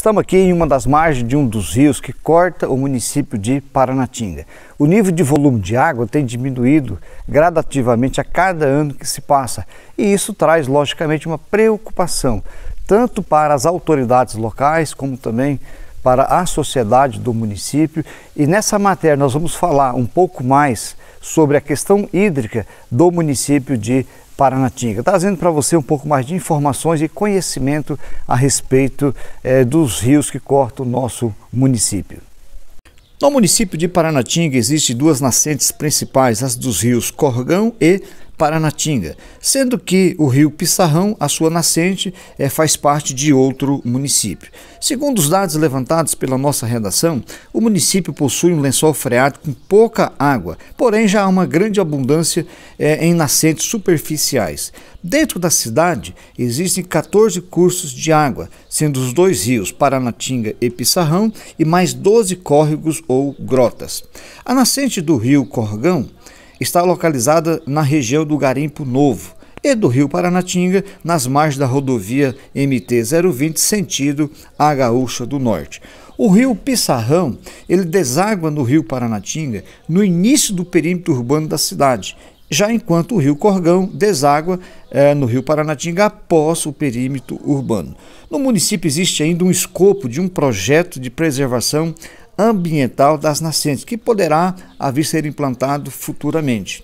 Estamos aqui em uma das margens de um dos rios que corta o município de Paranatinga. O nível de volume de água tem diminuído gradativamente a cada ano que se passa, e isso traz, logicamente, uma preocupação, tanto para as autoridades locais como também para a sociedade do município. E nessa matéria nós vamos falar um pouco mais sobre a questão hídrica do município de Paranatinga, trazendo para você um pouco mais de informações e conhecimento a respeito eh, dos rios que cortam o nosso município. No município de Paranatinga existem duas nascentes principais, as dos rios Corgão e Paranatinga, sendo que o rio Pissarrão, a sua nascente, é, faz parte de outro município. Segundo os dados levantados pela nossa redação, o município possui um lençol freático com pouca água, porém já há uma grande abundância é, em nascentes superficiais. Dentro da cidade existem 14 cursos de água, sendo os dois rios Paranatinga e Pissarrão e mais 12 córregos ou grotas. A nascente do rio Corgão está localizada na região do Garimpo Novo e do Rio Paranatinga, nas margens da rodovia MT-020, sentido a Gaúcha do Norte. O rio Pissarrão, ele deságua no Rio Paranatinga no início do perímetro urbano da cidade, já enquanto o Rio Corgão deságua eh, no Rio Paranatinga após o perímetro urbano. No município existe ainda um escopo de um projeto de preservação ambiental das nascentes, que poderá haver ser implantado futuramente.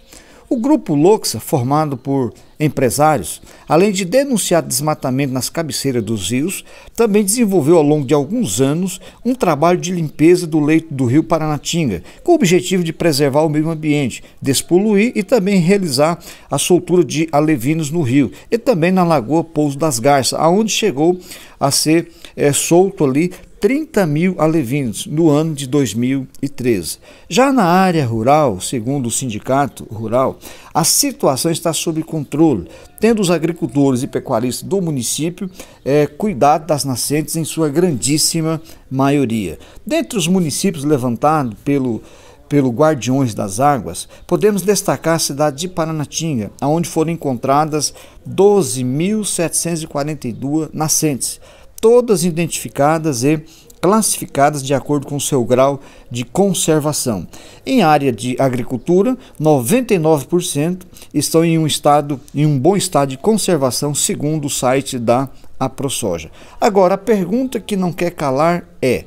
O grupo Loxa, formado por empresários, além de denunciar desmatamento nas cabeceiras dos rios, também desenvolveu ao longo de alguns anos um trabalho de limpeza do leito do rio Paranatinga, com o objetivo de preservar o meio ambiente, despoluir e também realizar a soltura de alevinos no rio e também na lagoa Pouso das Garças, aonde chegou a ser é, solto ali 30 mil alevinos no ano de 2013. Já na área rural, segundo o Sindicato Rural, a situação está sob controle, tendo os agricultores e pecuaristas do município é, cuidado das nascentes em sua grandíssima maioria. Dentre os municípios levantados pelo pelo Guardiões das Águas, podemos destacar a cidade de Paranatinga, onde foram encontradas 12.742 nascentes todas identificadas e classificadas de acordo com seu grau de conservação. Em área de agricultura, 99% estão em um estado em um bom estado de conservação, segundo o site da AproSoja. Agora, a pergunta que não quer calar é: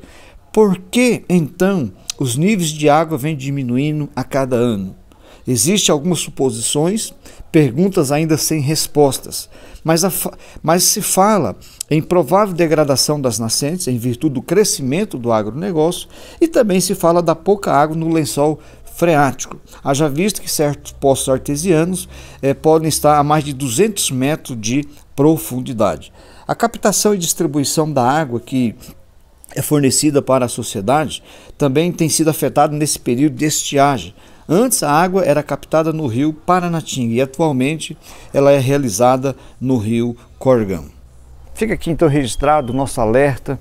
por que então os níveis de água vêm diminuindo a cada ano? Existem algumas suposições, perguntas ainda sem respostas, mas, a, mas se fala em provável degradação das nascentes em virtude do crescimento do agronegócio e também se fala da pouca água no lençol freático. Haja visto que certos poços artesianos eh, podem estar a mais de 200 metros de profundidade. A captação e distribuição da água que é fornecida para a sociedade também tem sido afetada nesse período de estiagem. Antes a água era captada no rio Paranatinga e atualmente ela é realizada no rio Corgão. Fica aqui então registrado o nosso alerta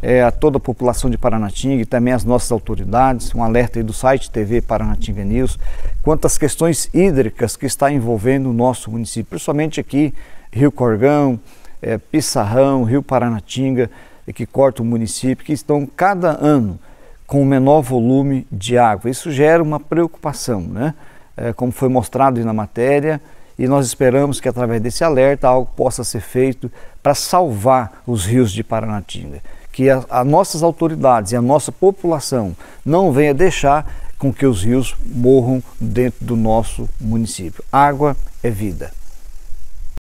é, a toda a população de Paranatinga e também às nossas autoridades, um alerta aí do site TV Paranatinga News, quanto às questões hídricas que está envolvendo o nosso município, principalmente aqui, Rio Corgão, é, Pissarrão, Rio Paranatinga, que corta o município, que estão cada ano com menor volume de água. Isso gera uma preocupação, né? É, como foi mostrado na matéria, e nós esperamos que através desse alerta algo possa ser feito para salvar os rios de Paranatinga. Que as nossas autoridades e a nossa população não venha deixar com que os rios morram dentro do nosso município. Água é vida.